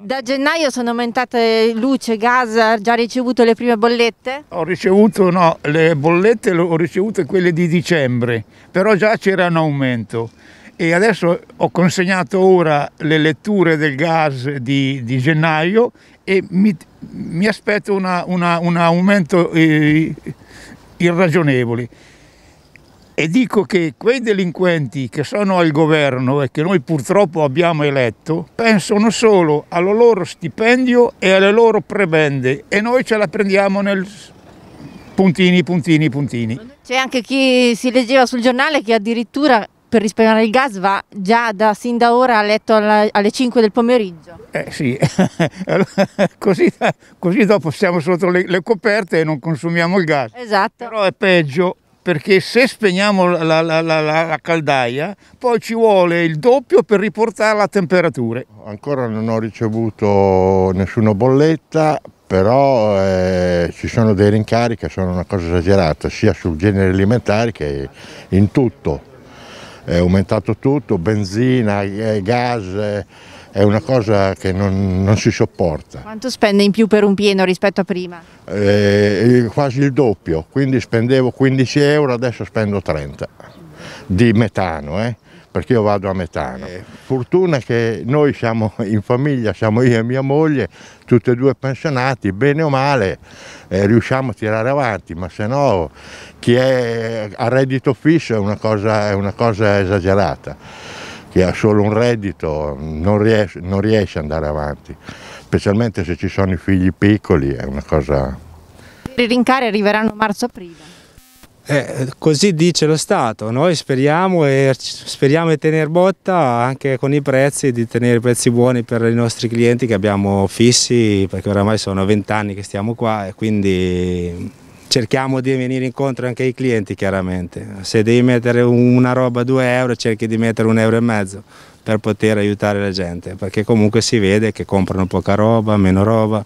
Da gennaio sono aumentate luce, gas, ha già ricevuto le prime bollette? Ho ricevuto, no, le bollette ho ricevute quelle di dicembre, però già c'era un aumento e adesso ho consegnato ora le letture del gas di, di gennaio e mi, mi aspetto una, una, un aumento eh, irragionevole e dico che quei delinquenti che sono al governo e che noi purtroppo abbiamo eletto pensano solo al loro stipendio e alle loro prebende e noi ce la prendiamo nel puntini, puntini, puntini. C'è anche chi si leggeva sul giornale che addirittura per risparmiare il gas va già da, sin da ora a letto alla, alle 5 del pomeriggio. Eh sì, così, così, dopo siamo sotto le, le coperte e non consumiamo il gas. Esatto. Però è peggio perché se spegniamo la, la, la, la, caldaia poi ci vuole il doppio per riportarla a temperature. Ancora non ho ricevuto nessuna bolletta, però eh, ci sono dei rincari che sono una cosa esagerata, sia sul genere alimentare che in tutto. È aumentato tutto, benzina, eh, gas, è una cosa che non, non, si sopporta. Quanto spende in più per un pieno rispetto a prima? Eh, quasi il doppio, quindi spendevo 15 euro, adesso spendo 30 di metano, eh, perché io vado a metano. Eh. Fortuna che noi siamo in famiglia, siamo io e mia moglie, tutti e due pensionati, bene o male eh, riusciamo a tirare avanti, ma se no chi è a reddito fisso è una cosa, è una cosa esagerata che ha solo un reddito non riesce, non riesce ad andare avanti, specialmente se ci sono i figli piccoli, è una cosa... I rincari arriveranno marzo-aprile? Eh, così dice lo Stato, noi speriamo, e, speriamo di tenere botta anche con i prezzi, di tenere i prezzi buoni per i nostri clienti che abbiamo fissi, perché oramai sono vent'anni che stiamo qua e quindi cerchiamo di venire incontro anche ai clienti chiaramente, se devi mettere una roba a 2 euro cerchi di mettere un euro e mezzo per poter aiutare la gente, perché comunque si vede che comprano poca roba, meno roba,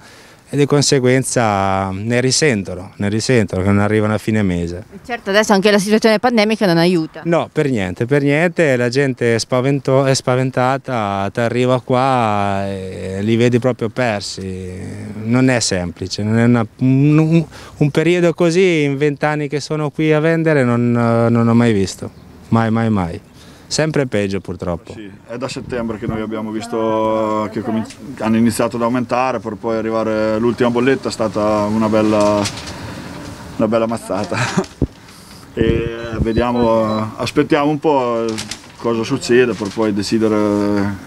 e di conseguenza ne risentono, ne risentono che non arrivano a fine mese. Certo adesso anche la situazione pandemica non aiuta. No, per niente, per niente, la gente è, spavento, è spaventata, ti arriva qua e li vedi proprio persi, non è semplice, non è una, un, un, periodo così in vent'anni che sono qui a vendere non, non ho mai visto, mai mai mai sempre peggio purtroppo. Sì, è da settembre che noi abbiamo visto eh, che hanno iniziato ad aumentare per poi arrivare l'ultima bolletta, è stata una bella, una bella mazzata. E vediamo, aspettiamo un po' cosa succede per poi decidere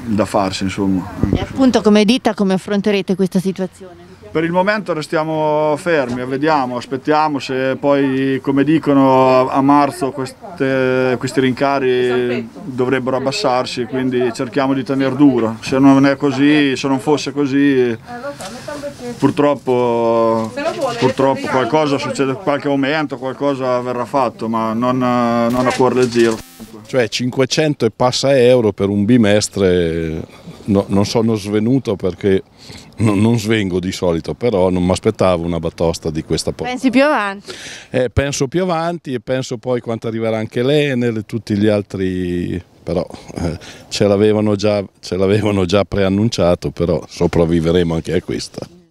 il da farsi insomma. E appunto come ditta come affronterete questa situazione? Per il momento restiamo fermi, vediamo, aspettiamo se poi, come dicono, a marzo queste, questi rincari dovrebbero abbassarsi, quindi cerchiamo di tenere duro. Se non è così, se non fosse così, purtroppo, purtroppo qualcosa succede, qualche aumento, qualcosa verrà fatto, ma non, non a cuore leggero. Cioè 500 e passa euro per un bimestre no, non sono svenuto perché non, non svengo di solito, però non mi aspettavo una batosta di questa porta. Pensi più avanti? Eh, penso più avanti e penso poi quanto arriverà anche l'Enel e tutti gli altri, però eh, ce l'avevano già, già preannunciato, però sopravviveremo anche a questa.